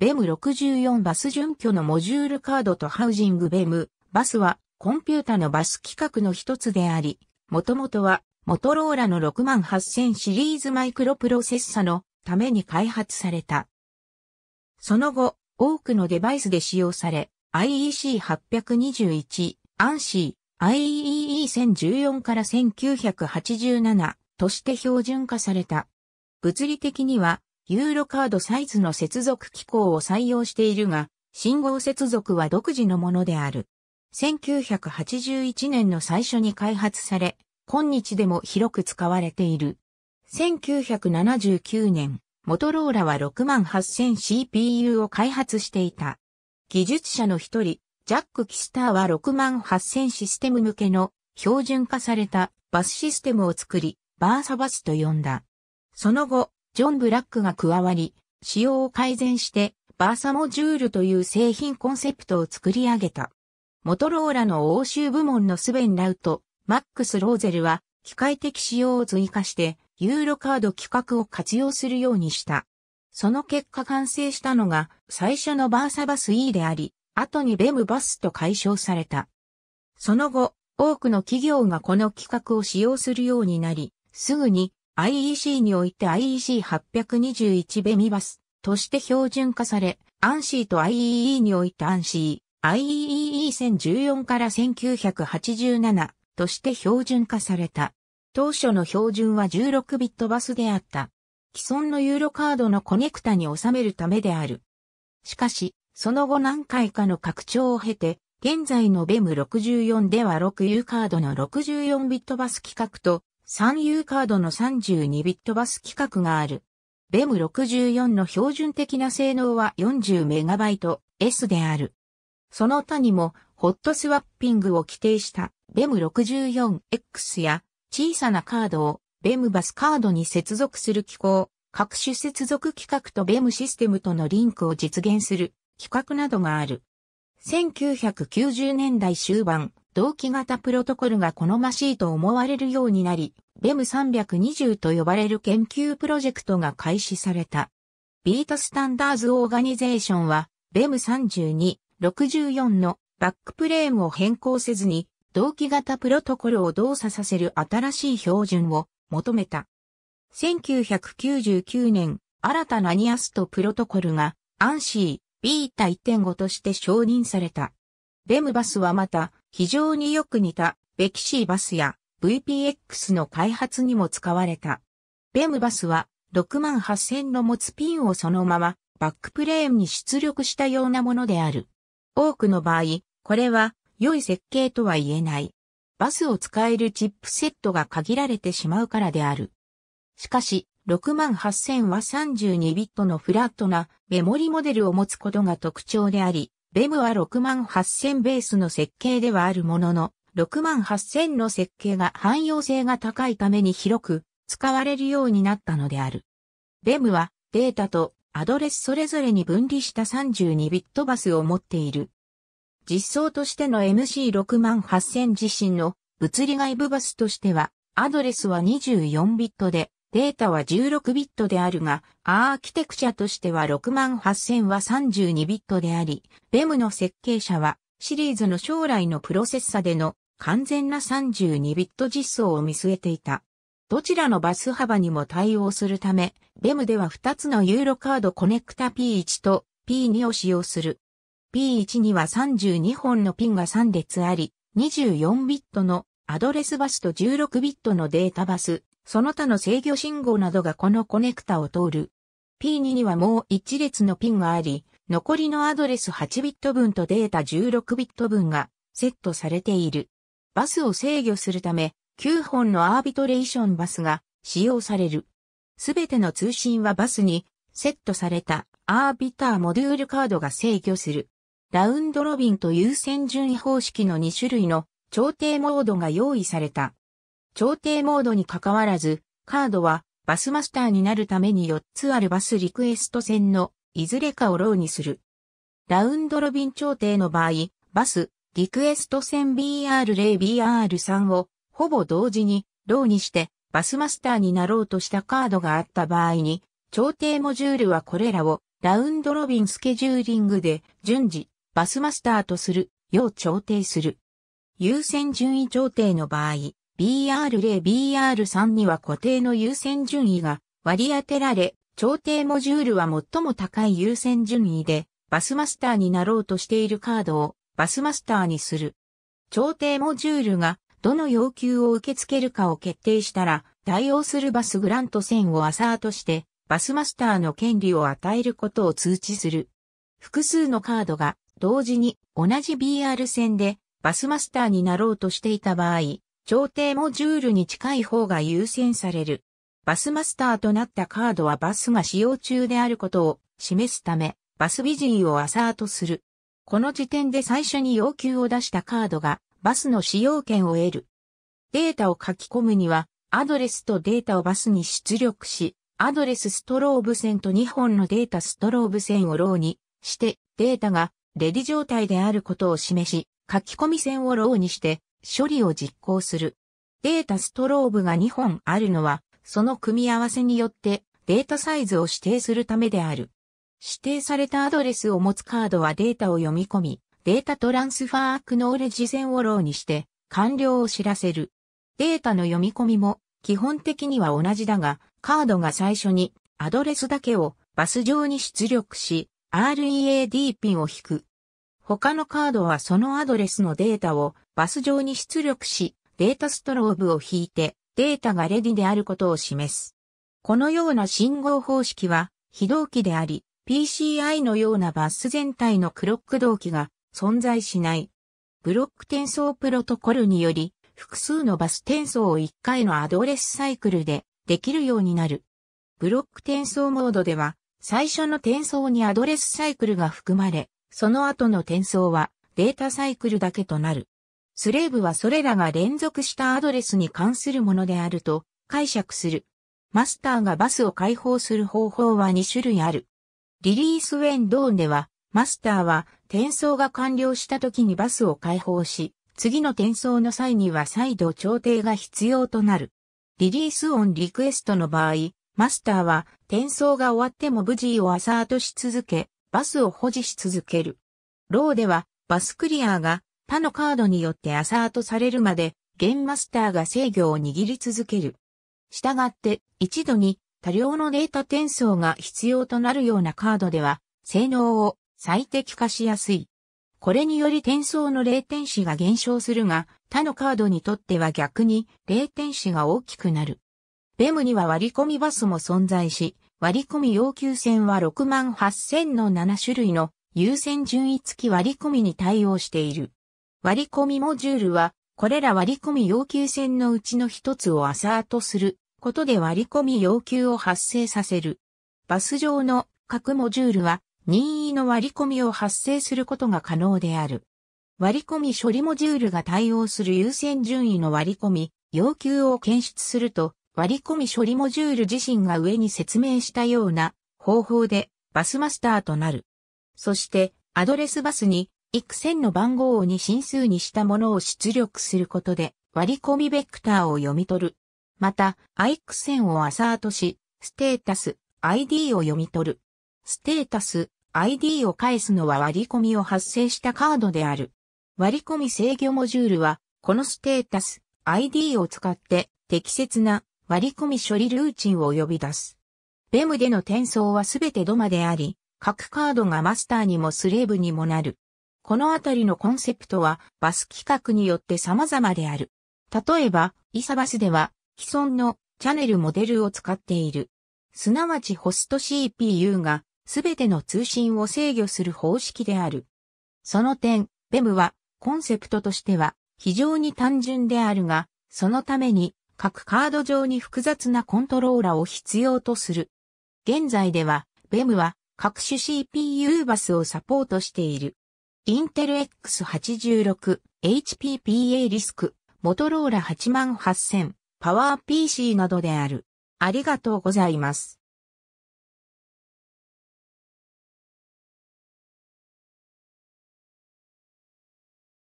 ベム64バス準拠のモジュールカードとハウジングベムバスはコンピュータのバス規格の一つであり、もともとはモトローラの68000シリーズマイクロプロセッサのために開発された。その後、多くのデバイスで使用され、IEC821、a n シ i IEEE1014 から1987として標準化された。物理的にはユーロカードサイズの接続機構を採用しているが、信号接続は独自のものである。1981年の最初に開発され、今日でも広く使われている。1979年、モトローラは 68000CPU を開発していた。技術者の一人、ジャック・キスターは68000システム向けの標準化されたバスシステムを作り、バーサバスと呼んだ。その後、ジョン・ブラックが加わり、仕様を改善して、バーサモジュールという製品コンセプトを作り上げた。モトローラの欧州部門のスベン・ラウト、マックス・ローゼルは、機械的仕様を追加して、ユーロカード規格を活用するようにした。その結果完成したのが、最初のバーサバス E であり、後にベムバスと解消された。その後、多くの企業がこの規格を使用するようになり、すぐに IEC において IEC821 ベミバスとして標準化され、アンシーと IEE においてアンシー、IEE1014 から1987として標準化された。当初の標準は16ビットバスであった。既存のユーロカードのコネクタに収めるためである。しかし、その後何回かの拡張を経て、現在のベム6 4では 6U カードの64ビットバス規格と三遊カードの32ビットバス規格がある。BEM64 の標準的な性能は 40MB-S である。その他にも、ホットスワッピングを規定した BEM64X や小さなカードを BEM バスカードに接続する機構、各種接続規格と BEM システムとのリンクを実現する規格などがある。1990年代終盤、同期型プロトコルが好ましいと思われるようになり、BEM320 と呼ばれる研究プロジェクトが開始された。ビートスタンダーズオーガニゼーションは、BEM32、64のバックプレームを変更せずに、同期型プロトコルを動作させる新しい標準を求めた。1999年、新たなニアストプロトコルが、アンシー、ビータ1.5として承認された。ベムバスはまた、非常によく似たベキシーバスや VPX の開発にも使われた。ベムバスは6万8000の持つピンをそのままバックプレーンに出力したようなものである。多くの場合、これは良い設計とは言えない。バスを使えるチップセットが限られてしまうからである。しかし、68000は32ビットのフラットなメモリモデルを持つことが特徴であり、レムは6万8000ベースの設計ではあるものの、6万8000の設計が汎用性が高いために広く使われるようになったのである。レムはデータとアドレスそれぞれに分離した32ビットバスを持っている。実装としての MC6 万8000自身の物理外部バスとしては、アドレスは24ビットで、データは16ビットであるが、アーキテクチャとしては68000は32ビットであり、BEM の設計者はシリーズの将来のプロセッサでの完全な32ビット実装を見据えていた。どちらのバス幅にも対応するため、BEM では2つのユーロカードコネクタ P1 と P2 を使用する。P1 には32本のピンが3列あり、24ビットのアドレスバスと16ビットのデータバス、その他の制御信号などがこのコネクタを通る。P2 にはもう一列のピンがあり、残りのアドレス8ビット分とデータ16ビット分がセットされている。バスを制御するため、9本のアービトレーションバスが使用される。すべての通信はバスにセットされたアービターモデュールカードが制御する。ラウンドロビンと優先順位方式の2種類の調停モードが用意された。調停モードに関わらず、カードはバスマスターになるために4つあるバスリクエスト線のいずれかをローにする。ラウンドロビン調停の場合、バス、リクエスト線 BR0BR3 をほぼ同時にローにしてバスマスターになろうとしたカードがあった場合に、調停モジュールはこれらをラウンドロビンスケジューリングで順次バスマスターとするよう調停する。優先順位調停の場合、BR0BR3 には固定の優先順位が割り当てられ、調停モジュールは最も高い優先順位で、バスマスターになろうとしているカードをバスマスターにする。調停モジュールがどの要求を受け付けるかを決定したら、対応するバスグラント線をアサートして、バスマスターの権利を与えることを通知する。複数のカードが同時に同じ BR 線でバスマスターになろうとしていた場合、調停モジュールに近い方が優先される。バスマスターとなったカードはバスが使用中であることを示すため、バスビジーをアサートする。この時点で最初に要求を出したカードがバスの使用権を得る。データを書き込むには、アドレスとデータをバスに出力し、アドレスストローブ線と2本のデータストローブ線をローにして、データがレディ状態であることを示し、書き込み線をローにして、処理を実行する。データストローブが2本あるのは、その組み合わせによってデータサイズを指定するためである。指定されたアドレスを持つカードはデータを読み込み、データトランスファーアクノーレ事前オローにして、完了を知らせる。データの読み込みも基本的には同じだが、カードが最初にアドレスだけをバス上に出力し、READ ピンを引く。他のカードはそのアドレスのデータをバス上に出力し、データストローブを引いて、データがレディであることを示す。このような信号方式は、非同期であり、PCI のようなバス全体のクロック同期が存在しない。ブロック転送プロトコルにより、複数のバス転送を1回のアドレスサイクルでできるようになる。ブロック転送モードでは、最初の転送にアドレスサイクルが含まれ、その後の転送はデータサイクルだけとなる。スレーブはそれらが連続したアドレスに関するものであると解釈する。マスターがバスを解放する方法は2種類ある。リリースウェンドーンでは、マスターは転送が完了した時にバスを解放し、次の転送の際には再度調停が必要となる。リリースオンリクエストの場合、マスターは転送が終わっても無事をアサートし続け、バスを保持し続ける。ローではバスクリアが他のカードによってアサートされるまで、ゲムマスターが制御を握り続ける。したがって、一度に多量のデータ転送が必要となるようなカードでは、性能を最適化しやすい。これにより転送の霊点子が減少するが、他のカードにとっては逆に霊点子が大きくなる。ベムには割り込みバスも存在し、割り込み要求線は6万8000の7種類の優先順位付き割り込みに対応している。割り込みモジュールは、これら割り込み要求線のうちの一つをアサートすることで割り込み要求を発生させる。バス上の各モジュールは任意の割り込みを発生することが可能である。割り込み処理モジュールが対応する優先順位の割り込み、要求を検出すると、割り込み処理モジュール自身が上に説明したような方法でバスマスターとなる。そして、アドレスバスに幾線の番号を2進数にしたものを出力することで割り込みベクターを読み取る。また、i 苦線をアサートし、ステータス、id を読み取る。ステータス、id を返すのは割り込みを発生したカードである。割り込み制御モジュールは、このステータス、id を使って適切な割り込み処理ルーチンを呼び出す。ベムでの転送はすべてドマであり、各カードがマスターにもスレーブにもなる。このあたりのコンセプトはバス規格によって様々である。例えば、イサバスでは既存のチャネルモデルを使っている。すなわちホスト CPU がすべての通信を制御する方式である。その点、BEM はコンセプトとしては非常に単純であるが、そのために各カード上に複雑なコントローラを必要とする。現在では BEM は各種 CPU バスをサポートしている。インテル X86、HPPA リスク、モトローラ88000、パワー PC などである。ありがとうございます。